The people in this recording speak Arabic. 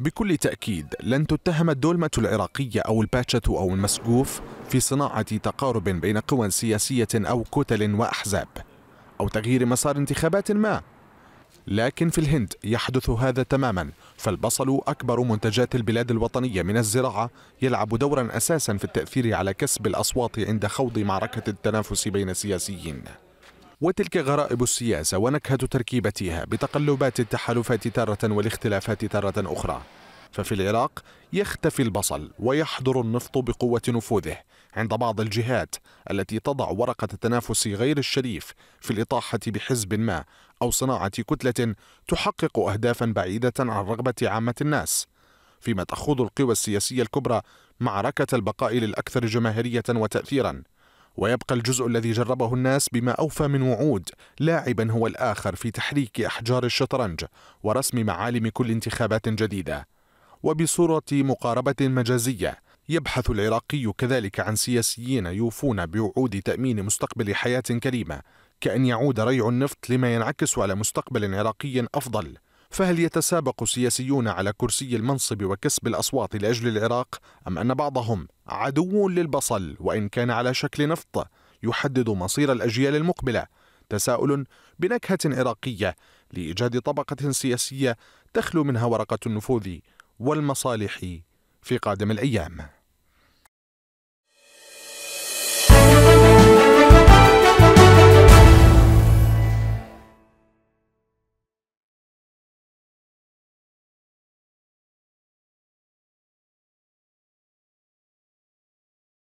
بكل تأكيد لن تتهم الدولمة العراقية أو الباتشة أو المسقوف في صناعة تقارب بين قوى سياسية أو كتل وأحزاب أو تغيير مسار انتخابات ما لكن في الهند يحدث هذا تماما فالبصل أكبر منتجات البلاد الوطنية من الزراعة يلعب دورا أساسا في التأثير على كسب الأصوات عند خوض معركة التنافس بين السياسيين وتلك غرائب السياسة ونكهة تركيبتها بتقلبات التحالفات تارة والاختلافات تارة أخرى ففي العراق يختفي البصل ويحضر النفط بقوة نفوذه عند بعض الجهات التي تضع ورقة التنافس غير الشريف في الإطاحة بحزب ما أو صناعة كتلة تحقق أهدافا بعيدة عن رغبة عامة الناس فيما تخوض القوى السياسية الكبرى معركة البقاء للأكثر جماهيرية وتأثيرا ويبقى الجزء الذي جربه الناس بما أوفى من وعود لاعبا هو الآخر في تحريك أحجار الشطرنج ورسم معالم كل انتخابات جديدة وبصورة مقاربة مجازية يبحث العراقي كذلك عن سياسيين يوفون بوعود تأمين مستقبل حياة كريمة كأن يعود ريع النفط لما ينعكس على مستقبل عراقي أفضل فهل يتسابق السياسيون على كرسي المنصب وكسب الأصوات لأجل العراق أم أن بعضهم عدو للبصل وإن كان على شكل نفط يحدد مصير الأجيال المقبلة تساؤل بنكهة عراقية لإيجاد طبقة سياسية تخلو منها ورقة النفوذ والمصالح في قادم الأيام